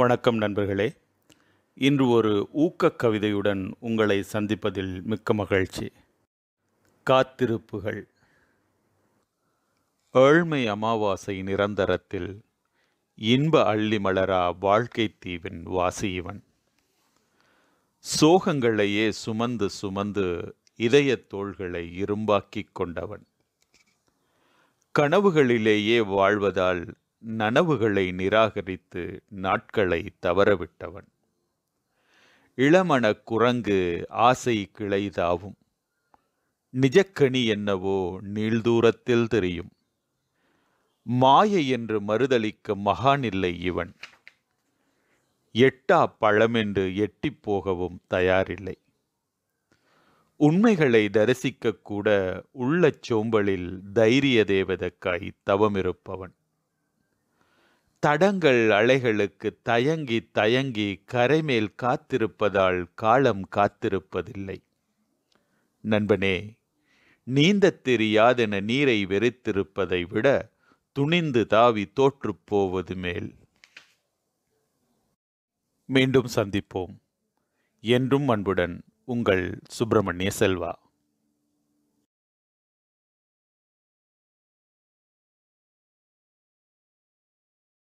வணக்கம் நண்பர்களே இன்று ஒரு ஊக்கக் கவிதையுடன் உங்களை சந்திப்பதில் மிக்க மகிழ்ச்சி காத்திருப்புகள் ஏழ்மை அமாவாசை நிரந்தரத்தில் இன்ப அள்ளி மலரா வாழ்க்கை தீவின் வாசியவன் சோகங்களையே சுமந்து சுமந்து இதய தோள்களை இரும்பாக்கிக் கொண்டவன் கனவுகளிலேயே வாழ்வதால் நனவுகளை நிராகரித்து நாட்களை தவறவிட்டவன் இளமண குரங்கு ஆசை கிளைதாவும் நிஜக்கணி என்னவோ நீள்தூரத்தில் தெரியும் மாயை என்று மறுதளிக்க மகானில்லை இவன் எட்டா பழமென்று எட்டிப் போகவும் தயாரில்லை உண்மைகளை தரிசிக்கக்கூட உள்ள சோம்பலில் தைரிய தேவதக்காய் தவமிருப்பவன் தடங்கள் அலைகளுக்கு தயங்கி தயங்கி கரைமேல் காத்திருப்பதால் காலம் காத்திருப்பதில்லை நண்பனே நீந்தத் தெரியாதென நீரை வெறித்திருப்பதை விட துணிந்து தாவி தோற்றுப்போவது மேல் மீண்டும் சந்திப்போம் என்றும் அன்புடன் உங்கள் சுப்பிரமணிய செல்வா